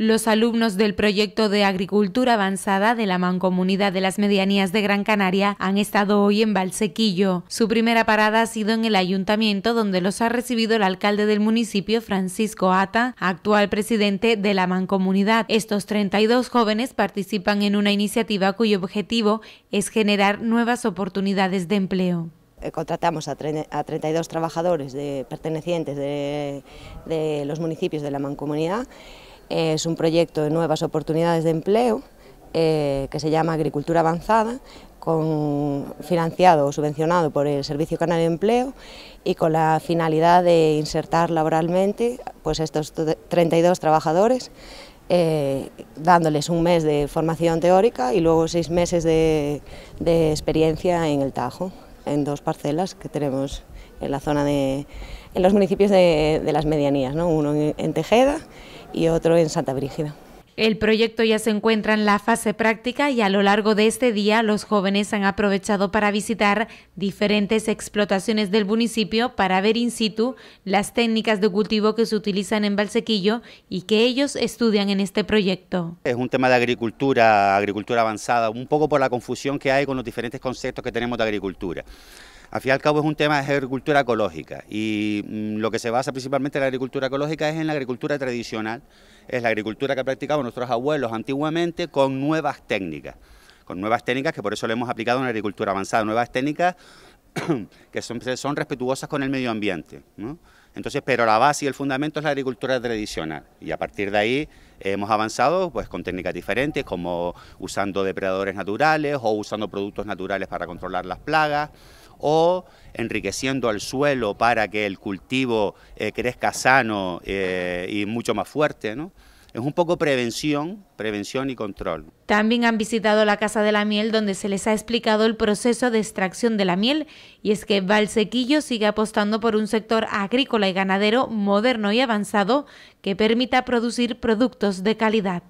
Los alumnos del proyecto de Agricultura Avanzada de la Mancomunidad de las Medianías de Gran Canaria han estado hoy en Valsequillo. Su primera parada ha sido en el ayuntamiento donde los ha recibido el alcalde del municipio Francisco Ata, actual presidente de la Mancomunidad. Estos 32 jóvenes participan en una iniciativa cuyo objetivo es generar nuevas oportunidades de empleo eh, contratamos a, 32 trabajadores de, pertenecientes de, los municipios de la mancomunidad es un proyecto de nuevas oportunidades de empleo eh, que se llama Agricultura Avanzada, con, financiado o subvencionado por el Servicio Canario de Empleo y con la finalidad de insertar laboralmente pues estos 32 trabajadores, eh, dándoles un mes de formación teórica y luego seis meses de, experiencia en el Tajo, en dos parcelas que tenemos en la zona de, en los municipios de, las medianías, uno en, en Tejeda y otro en Santa Brígida. El proyecto ya se encuentra en la fase práctica y a lo largo de este día los jóvenes han aprovechado para visitar diferentes explotaciones del municipio para ver in situ las técnicas de cultivo que se utilizan en Valsequillo y que ellos estudian en este proyecto. Es un tema de agricultura, agricultura avanzada, un poco por la confusión que hay con los diferentes conceptos que tenemos de agricultura. Al fin y al cabo es un tema de agricultura ecológica y mm, lo que se basa principalmente en la agricultura ecológica es en la agricultura tradicional, es la agricultura que practicaban nuestros abuelos antiguamente con nuevas técnicas, con nuevas técnicas que por eso le hemos aplicado en la agricultura avanzada, nuevas técnicas que son, son respetuosas con el medio ambiente. Entonces, pero la base y el fundamento es la agricultura tradicional y a partir de ahí hemos avanzado pues con técnicas diferentes como usando depredadores naturales o usando productos naturales para controlar las plagas o enriqueciendo al suelo para que el cultivo eh, crezca sano eh, y mucho más fuerte, ¿no? es un poco prevención, prevención y control. También han visitado la Casa de la Miel donde se les ha explicado el proceso de extracción de la miel y es que Valsequillo sigue apostando por un sector agrícola y ganadero moderno y avanzado que permita producir productos de calidad.